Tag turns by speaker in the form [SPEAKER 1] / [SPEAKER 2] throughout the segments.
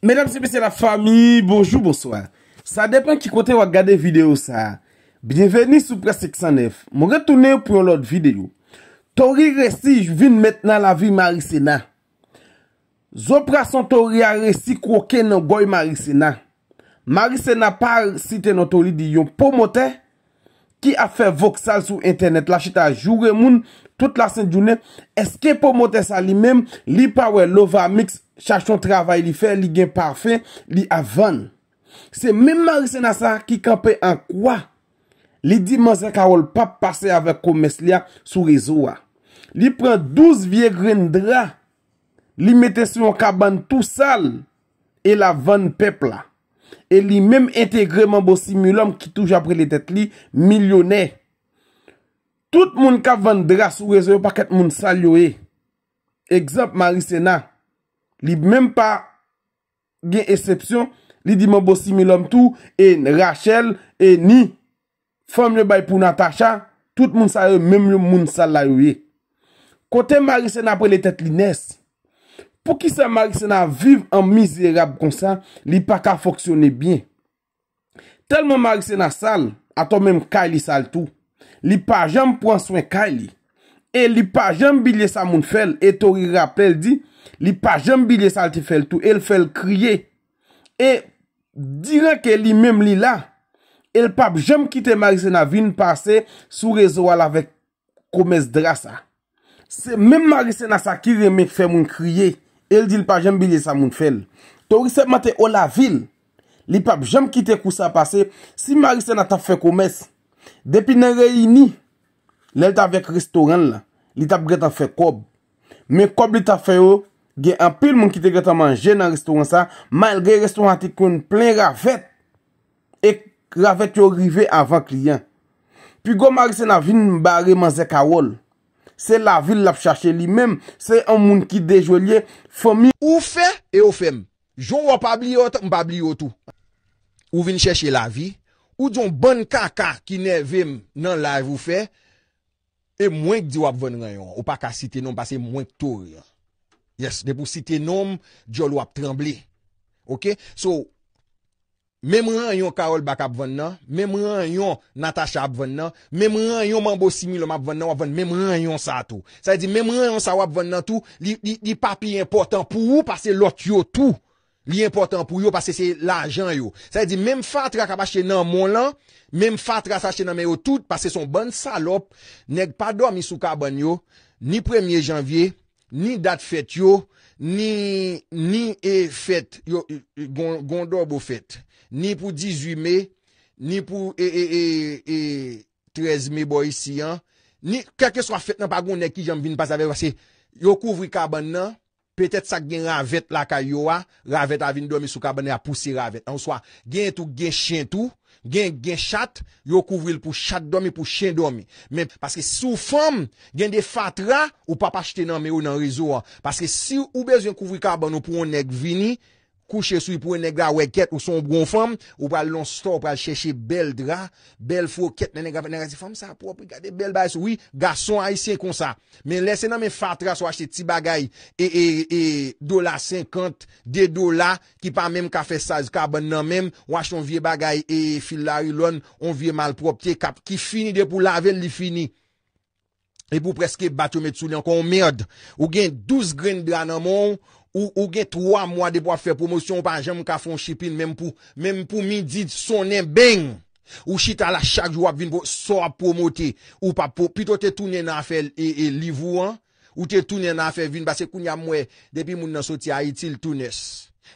[SPEAKER 1] Mesdames et messieurs la famille, bonjour, bonsoir Sa depen ki kote wak gade video sa Bienveni sou pres 609 Mwen retoune ou pou yon lot videyo Tori resi jvin metnan la vi Marisena Zopra san tori a resi kwoke nan goy Marisena Marisena par site nan toli di yon pomote Ki a fe voksal sou internet la chita jure moun Tout la sen jounen Eske pomote sa li mem Li pa we lova mix Chachon travay li fè, li gen parfè, li avan. Se men Marissé nasa ki kapè an kwa? Li di manse karol pa pase avè komes li a sou rezo a. Li pren douz vie grendra. Li metè si yon kaban tou sal. E la van pepla. E li men integreman bo simulom ki touj apre le tèt li, milyonè. Tout moun ka van dra sou rezo yo pakèt moun eh. sal yo e. Ekzap Marissé nasa. Li mèm pa gen esepsyon, li di mèm bo similom tou, e Rachel, e ni, fèm lè bay pou Natacha, tout moun salè, mèm lè moun salè la yoye. Kote Marisena prele tèt li nès. Pou ki sa Marisena viv en mizérab kon sa, li pa ka foksyone bien. Tel mèm Marisena sal, atò mèm kay li sal tou. Li pa jèm pranswen kay li. E li pa jom bilye sa moun fel, e tori rappel di, li pa jom bilye sa ti fel tou, e l fel kriye. E dira ke li mem li la, e l pap jom kite Marisena vin pase sou rezo al avek komez drasa. Se mem Marisena sa ki reme fe moun kriye, e l di l pa jom bilye sa moun fel. Tori se mate o la vil, li pap jom kite kousa pase, si Marisena ta fe komez, depi nan reyini... Lèl ta vek restoran la, li tap gretan fe kob. Men kob li ta fe yo, gen apil moun ki te gretan manje nan restoran sa, mal gen restoran ti kon plen ravet, ek ravet yo rive avan kliyan. Pi gom ari se na vin mba reman zekawol. Se la vil la p chache li menm, se an moun ki dejolye, fomi ou fe e ou fem.
[SPEAKER 2] Jou wap abli ot, mba abli otou. Ou vin chache la vi, ou jon ban kaka ki ne vem nan la vou fe, e mwenk di wap ven nan yon, ou pa ka site nom, bas e mwenk tou yon. Yes, de pou site nom, di yo l wap tremble. Ok? So, mwenk yon Karol Bak ap ven nan, mwenk yon Natasha ap ven nan, mwenk yon Mambo Simi lom ap ven nan, wap ven, mwenk yon sa tou. Sa yi di, mwenk yon sa wap ven nan tou, li papi important, pou ou pase lot yo tou? li important pou yo, pase se l ajan yo. Sa e di, mem fatra kapache nan mon lan, mem fatra sache nan men yo tout, pase son ban salop, neg pa dormi sou kaban yo, ni premye janvye, ni dat fete yo, ni, ni e fete, yo gondor bo fete, ni pou 18 me, ni pou e, e, e, e, 13 me bo isi an, ni, keke so a fete nan pa gounen ki janvye nan pasave, yo kouvri kaban nan, petet sa gen ravet la ka yo a, ravet avin domi sou kabane a pousi ravet. An so a, gen tou gen chen tou, gen gen chat, yo kouvril pou chat domi pou chen domi. Men, paske sou fom, gen defat ra, ou pa pa chete nan me ou nan rezo a. Paske si ou bezwen kouvri kabane ou pou on ek vini, kouche sou yi pou yon negra weket ou sombron fom, ou pral lonsot, ou pral cheshe bel dra, bel foket, men negra pe negra se fom sa, pou api gade bel bay sou, oui, gason a yi sen kon sa, men lese nan men fatras wache ti bagay, e, e, e dola 50, de dola, ki pa menm ka fe saj, ka ban nan menm, wache yon vie bagay, e fil la yi lon, yon vie mal prop, ki fini de pou lavel li fini, e pou preske batyo met sou, yon kon merd, ou gen 12 gren dra nan moun, Ou gen 3 mwa depo ap fè promosyon ou pa jèm ka fon shipin mèm pou mèm pou mi did sonen bèng. Ou shit ala chak jou ap vin pou sor ap promote ou pa po. Pi to te toune nan fè e livou an. Ou te toune nan fè vin basè koun ya mwè depi moun nan soti a itil tou nes.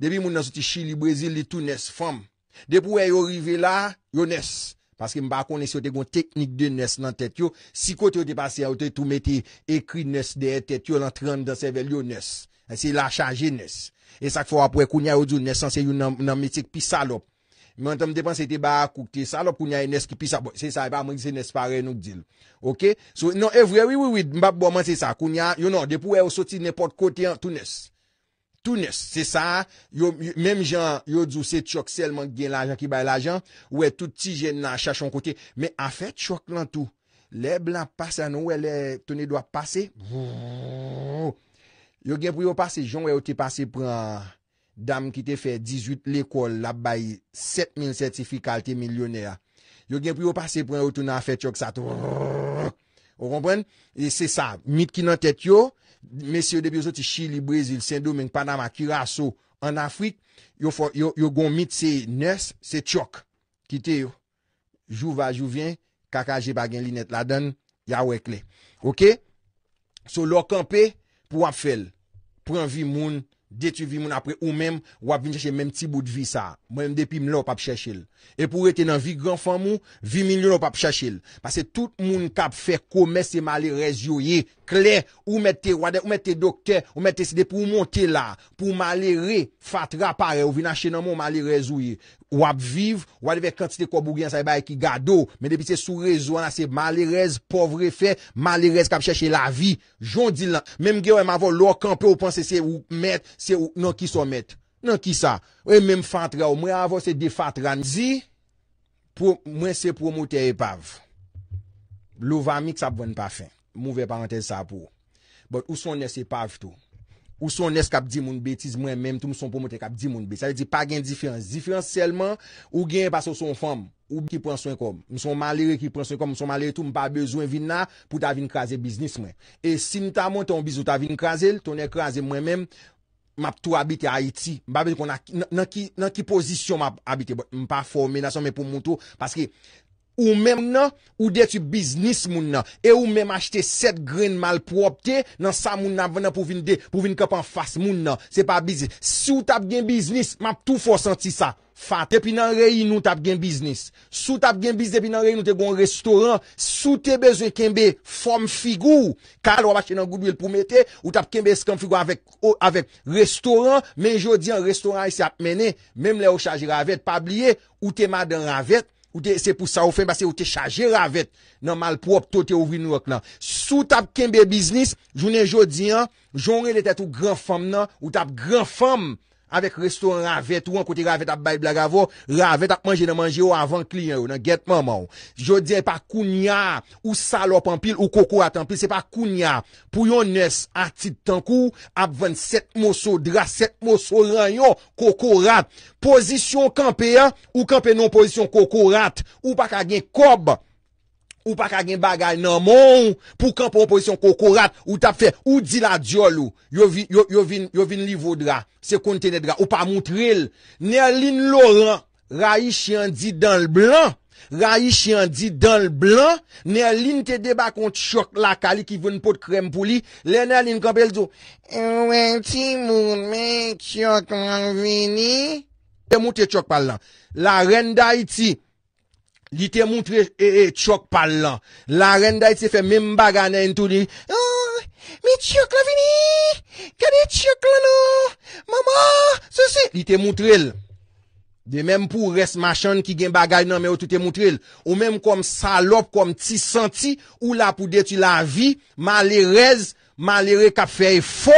[SPEAKER 2] Depi moun nan soti chili brezil li tou nes fam. Depi mwen yo rive la yo nes. Paske mba konen si yo te kon teknik de nes nan tèt yo. Si kote yo te pase a yo te toumete ekri nes de e tèt yo lan 30 dan 7 yo nes. Se la chaje nes. E sak fwa apwe kounya yo djou nes ansen yon nan metik pi salop. Men tem depan se te ba akouk te salop kounya yo nes ki pi salop. Se sa e pa mwen se nes pare nouk dil. Ok? So non evreye wou wou wou mbap bo man se sa. Kounya yo nan depo wè yo soti nepot kote an tou nes. Tou nes. Se sa. Mem jan yo djou se tchok selman gen la jan ki bay la jan. Wè touti jen nan chache an kote. Me a fè tchok lan tou. Le blan pase an wè le touni do a pase. Vvvvvvvvvvvvvvvvvvv Yo gen pou yo pase, joun we ou te pase pran dam ki te fe 18 l'ekol la bayi 7000 sertifikalte milyoner. Yo gen pou yo pase pran ou tou nan fe tchok sa tou. Ou kompren? E se sa, mit ki nan tet yo, mesye ou debyo so ti Chile, Brazil, Saint-Domingue, Panama, Kiraso, an Afrik, yo gon mit se nes, se tchok ki te yo. Jou va, jou vyen, kaka je bagen linet la den, ya wekle. Ok? So lor kampe pou ap fel. Pren vi moun, detu vi moun apre ou mèm, wap vin chèche mèm ti bout vi sa. Mèm depi m lop ap chèche l. E pou rete nan vi granfan mou, vi min lop ap chèche l. Pase tout moun kap fè koumè se mali rezou ye. Kler, ou mète wade, ou mète doktè, ou mète sede pou moun te la. Pou mali re, fat rapare, ou vina chè nan mou mali rezou ye. Wap viv, wadeve kantite koubou gen sa e bay ki gado, men depi se sou rezo anase malirez, povre fe, malirez kap chèche la vi. Joun di lan, menm gen wè m avon lò kanpe ou panse se ou met, se ou, nan ki sa ou met, nan ki sa. Wè menm fatre ou, mwen avon se defatran, zi, mwen se promote e pav. Lou vami k sa bon pa fin, mwen ve parantez sa pou. Bot, ou son ne se pav tou? Ou son nes kap di moun betiz mwen menm, tou mou son pou mouten kap di moun betiz. Sa de di pa gen difyans. Difyanselman, ou gen pas ou son fom, ou ki pran son kom. Mou son malere ki pran son kom, mou son malere tou mou pa bezwen vin na, pou ta vin kaze biznis mwen. E si mou ta moun ton biznis, ou ta vin kaze, ton e kaze mwen menm, map tou habite Haiti. Mba bete kon nan ki, nan ki pozisyon map habite, mou pa fome nan son, men pou moutou. Paske, Ou mèm nan, ou de tu biznis moun nan. E ou mèm achete set gren mal pou opte, nan sa moun nan pou vin kap an fas moun nan. Se pa biznis. Si ou tap gen biznis, map tou fò senti sa. Fat, epi nan rey inou tap gen biznis. Si ou tap gen biznis epi nan rey inou te gon restoran, si ou te bezon kembe fòm figou, kal wabache nan goubile pou mette, ou tap kembe fòm figou avèk restoran, men jodi an restoran isi ap mène, mèm le ou chaji ravèt, pabliye, ou te madan ravèt, Ou te se pou sa oufen basi ou te chaje ravet nan malprop to te ouvri nou ak nan. Sou tap kenbe biznis, jounen jodi an, jounen le tet ou gran fom nan, ou tap gran fom nan. Avek resto an ravet ou an kote ravet ap bay blag avou, ravet ap manje nan manje ou avan kliyen ou nan get mamou. Je diye pa kounya ou salop an pil ou koko rat an pil, se pa kounya pou yon nes atid tankou ap 27 moso dra, 7 moso ran yo, koko rat. Pozisyon kampe ya ou kampe non pozisyon koko rat ou pa kagen kob. Ou pa kagen bagay nan moun, pou kanpon posisyon koko rat, ou tap fe, ou di la diol ou. Yo vin li vodra, se kontene dra, ou pa moutrel. Nerlin Laurent, rayi chyan di dan l'blan, rayi chyan di dan l'blan, nerlin te deba kont chok lakali ki ven pote krem pou li, le nerlin kambel zo, eh, mwen ti moun men chok moun vini, mwen te chok palan, la ren da iti, Li te moutre, e e, tchok pal lan. La ren da yi se fe men bagay nan yin tou di, Nan, ah, mi tchok la vini, kade tchok la nan, mama, sosi. Li te moutre l, de men pou res machan ki gen bagay nan, men ou te moutre l, ou men kom salop kom ti senti, ou la pou deti la vi, ma li rez, ma li rekap fey fo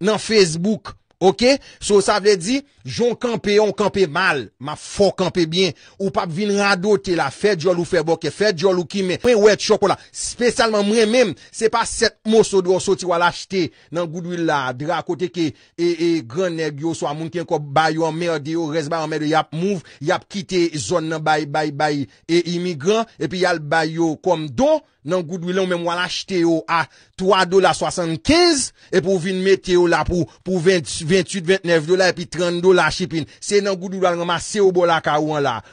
[SPEAKER 2] nan Facebook. Ok, so sa vle di, Joun kampe, yon kampe mal Ma fok kampe bien Ou pap vin rado te la Fè djol ou fè bokè Fè djol ou kimè Pren wet chokola Spesyalman mre mèm Se pa set mò so do Soti wala chete Nan goudwila Dra kote ke E e gran neb yo So amoun ken ko bayo An merde yo Res bayo an merde Yap mouv Yap kite zon nan bayi bayi bayi E imigran E pi yal bayo kom do Nan goudwila Ou mèm wala chete yo A 3 dola 75 E pou vin mete yo la Pou 28-29 dola E pi 30 dola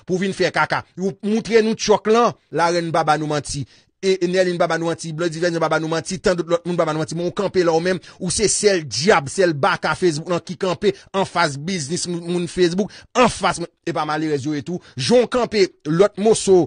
[SPEAKER 2] Pou vin fè kaka, moutre nou tchok lan, la renn baba nou manti, e, e neln baba nou manti, blodivèn nan baba nou manti, tan dot lot moun baba nou manti, moun kampe la ou menm, ou se sel diab, sel baka Facebook nan ki kampe, an fas biznis moun Facebook, an fas moun, e epa mali rezyo etou, joun kampe lot moso.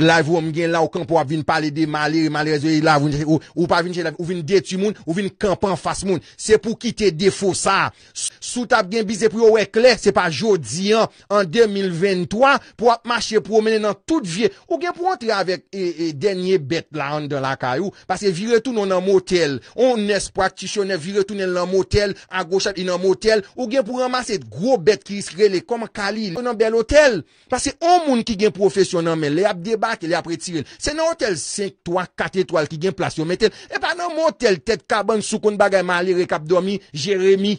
[SPEAKER 2] live room gen la ou kan pou ap vin palede malere, malere zweye la ou pa vin gen la ou vin deti moun ou vin kampan fas moun. Se pou kite defo sa. Soutap gen bizepri ou ekler se pa jodi an, an 2023 pou ap mache promene nan tout vie. Ou gen pou antre avek e, e, denye bet la an de la kayou pase viretoun nan motel. On nes praktisyonne viretoun nan motel a gochat inan motel. Ou gen pou ramase et gro bet ki isrele kom kalin nan bel otel. Pase an moun ki gen profesyon nan men. Le ap deba ke li apre tiril, se nan o tel 5, 3, 4 etwal ki gen plasyon men tel, e pa nan mon tel tel kabon soukoun bagay man lirik abdomi, jeremi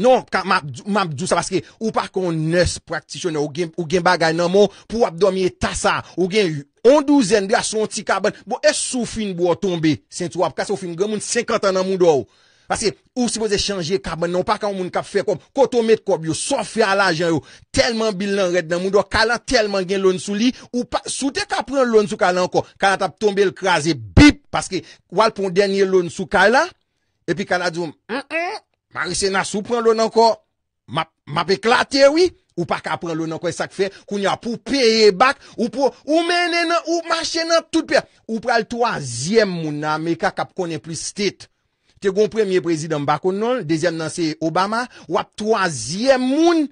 [SPEAKER 2] nan, non, mabdou sa baske, ou pa kon nes praktisyon ou gen bagay nan mon, pou abdomi e tasa ou gen yon douzen be a son ti kabon, bo e soufine bo a tombe, sen tou ap, kase oufine gen moun 50 nan moun do ou Pase ou si pwese chanje kabon nan, ou pa ka ou moun kap fe kom, koto met kob yo, so fe ala ajan yo, telman bil nan red nan, moun do kalan telman gen lon sou li, ou pa, sou te ka pren lon sou kalan anko, kalan tap tombe l krasi, bip, paske wal pon denye lon sou kalan, e pi kalan djoum, m, m, marise nan sou pren lon anko, ma pe klate wii, ou pa ka pren lon anko e sak fe, koun ya pou peye bak, ou po, ou mene nan, ou mache nan, tout pe, ou pra l toazyem moun nan, me ka kap konen pli stet. Te gon premye prezid an bakon non, dezyen nan se Obama, wap toazye moun,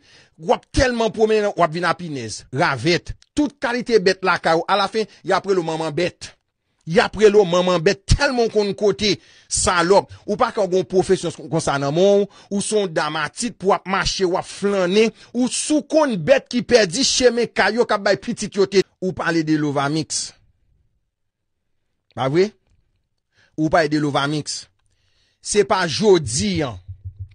[SPEAKER 2] wap telman pomen an wap vin apinez. Ravet, tout kalite bet la kayo, ala fe, ya pre lo maman bet. Ya pre lo maman bet, telman kon kote salok. Ou pa kon kon profesyon konsan nan moun, ou son damatit pou wap mache wap flanen, ou sou kon bet ki perdi che men kayo kap bay piti kyo te. Ou pa le de lova miks. Ba vwe? Ou pa le de lova miks. Se pa jodi an,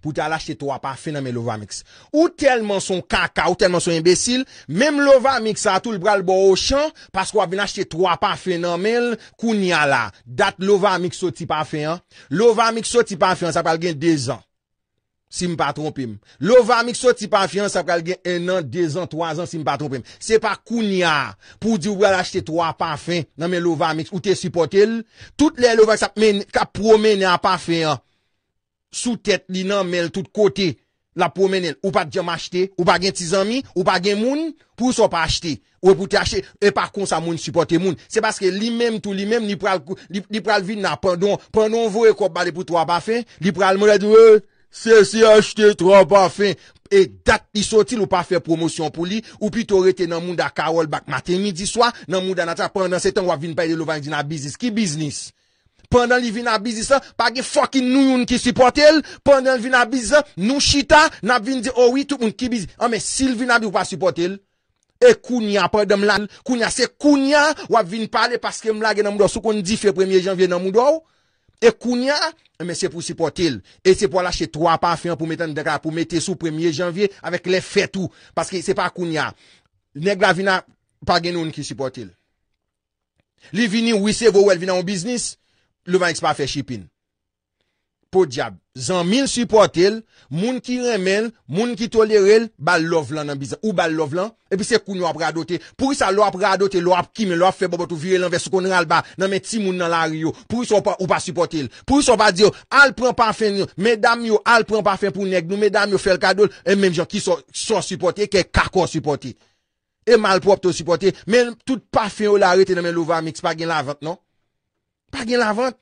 [SPEAKER 2] pou te ala achete 3 pa fenomen Lovamix. Ou telman son kaka, ou telman son imbesil, mem Lovamix a tou li bral bo o chan, paskwa bin achete 3 pa fenomen kou ni ala. Dat Lovamix o ti pa fe an. Lovamix o ti pa fe an, sa pal gen 2 an. si m pa trompim. Lovamix sou ti pa fiyan, sa pral gen en an, dezen, toazan, si m pa trompim. Se pa koun ya, pou di ou wè l'achete toa pa fiyan, nan men lovamix, ou te supportel, tout le lovamix sa promen ya pa fiyan, sou tet li nan men tout kote, la promen el, ou pa djem achete, ou pa gen tizami, ou pa gen moun, pou sou pa achete, ou pou te achete, e pa kon sa moun supporte moun. Se paske li menm tou li menm, li pral vide nan, pandon, pandon vwe kop bade pou toa pa fiyan Se se achte tro pa fe, e dat isotil ou pa fe promosyon pou li, ou pi to rete nan moun da karol bak maten midi swa, nan moun da nata pandan setan wap vin paye de lou vang di na bizis, ki biznis? Pandan li vin na bizis sa, pa ge fokin nou yon ki support el, pandan vin na bizis sa, nou shita, nap vin di owi oh tou moun ki bizis, anme ah, sil vin na bi ou pa support el? E kunya pa de mlan, kunya se kunya wap vin paye paske mlan gen nan moun do, sou kon di fe premye jan ven nan moun do ou? E kounya, men se pou sipotil. E se pou lache 3 pafyan pou mette sou premier janvye avèk le fetou. Paske se pa kounya. Negra vina pagenoun ki sipotil. Li vini ouise vou el vina ou biznis, le van ekspa fe shipin. Po diab, zan min support el, moun ki remen, moun ki tolere el, bal lov lan nan bizan. Ou bal lov lan, epi se kou nou ap radote. Pou y sa lou ap radote, lou ap kime lou ap fe bobo tou vire lan ve sou kon ral ba, nan men ti moun nan la riyo. Pou y son pa, ou pa support el. Pou y son pa diyo, al pran pa fe nou, medam yo al pran pa fe pou neg nou, medam yo fel kadol, e menm jan ki son supporte, ke kako supporte. E malprop to supporte, menm tout pa fe ou la rete nan men louva mix, pa gen la vant, non? Pa gen la vant?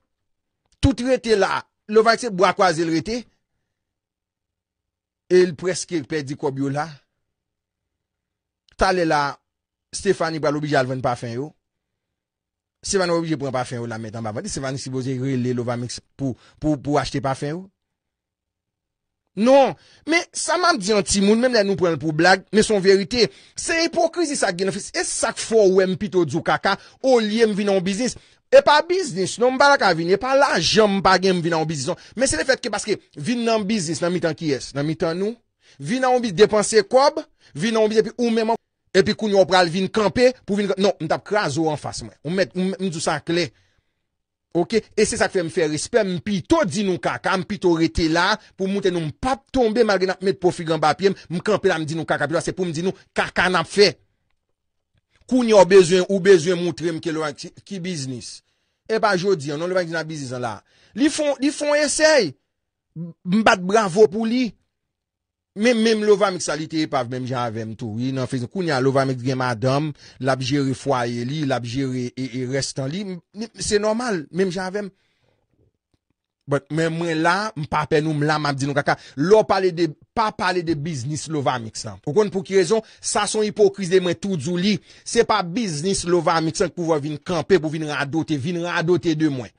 [SPEAKER 2] Tout rete la. Lovamix se brakwa zil rete, el preske pedi kobyo la, talela Stefani pralobije alven pa fen yo, Stefani obje pran pa fen yo la metan bavadi, Stefani si boze rile Lovamix pou achete pa fen yo. Non, me sa mam di an timoun, mem la nou pran pou blag, me son verite, se epokrizi sa genofis, e sak fo wèm pito djou kaka, ou lièm vi nan bizis. E pa biznis, nou mbara ka vin, e pa la jom mbage m vin nan biznison. Men se le fet ke baske, vin nan biznis nan mitan kyes, nan mitan nou, vin nan biznis depanse kob, vin nan biznis epi oumenman. Epi koun yo pral vin kampe pou vin, nou, m tap kras ou an fasy mwen, m met, m dousan kle. Ok, e se sak fe m fe rispe, m pito di nou kaka, m pito rete la pou mouten nou m pap tombe malge nan met profi gamba api, m kampe la m di nou kaka, pyo la se pou m di nou kaka nan fe. Koun yo bezwen ou bezwen moutre mke lo ak ki biznis. E pa jodi, anon lo ak di nan biznis an la. Li fon, li fon esay. Mbat bravo pou li. Mem, mem lo vamek salite e pav, mem jan avem tou. Koun yo lo vamek di gen madam, labjere fwaye li, labjere e, e restan li. Se normal, mem jan avem. Men mwen la, mpape nou, mlam ap di nou kaka. Lo pale de... pa pale de biznis Lovamix lan. O kon pou ki rezon, sa son hipokriz de men tout zou li, se pa biznis Lovamix lan pou vwa vin kampe, pou vin radote, vin radote de mwen.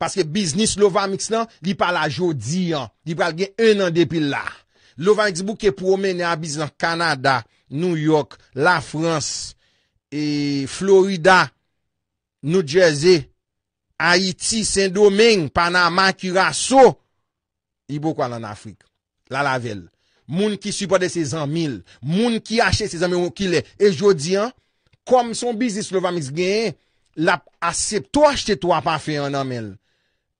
[SPEAKER 2] Paske biznis Lovamix lan, li pale a jodi an, li pale gen enan depi la. Lovamix bou ke promene a biznis Kanada, New York, la Frans, Florida, New Jersey, Haiti, Saint-Domingue, Panama, Curacao, i pou kwa nan Afrika. la lavel, moun ki supade se zan mil, moun ki ache se zan mil wakile, e jodi an, kom son bizis lou va mis gen, la acep, tou ache te tou a pa fe an anmel,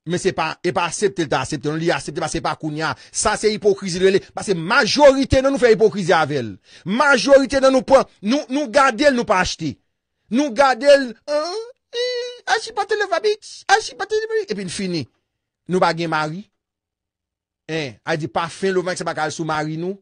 [SPEAKER 2] me se pa, e pa acep te ta acep, nou li acep te pa se pa kounya, sa se hipokrizi lwele, pa se majorite nan nou fe hipokrizi avel, majorite nan nou pran, nou, nou gade el nou pa ache te, nou gade el an, e, ache pate lou va bit, ache pate lou va bit, epi n fini, nou pa gen mari, Eh, Ay di pa fen lou vman ki se ba kal sou mary nou...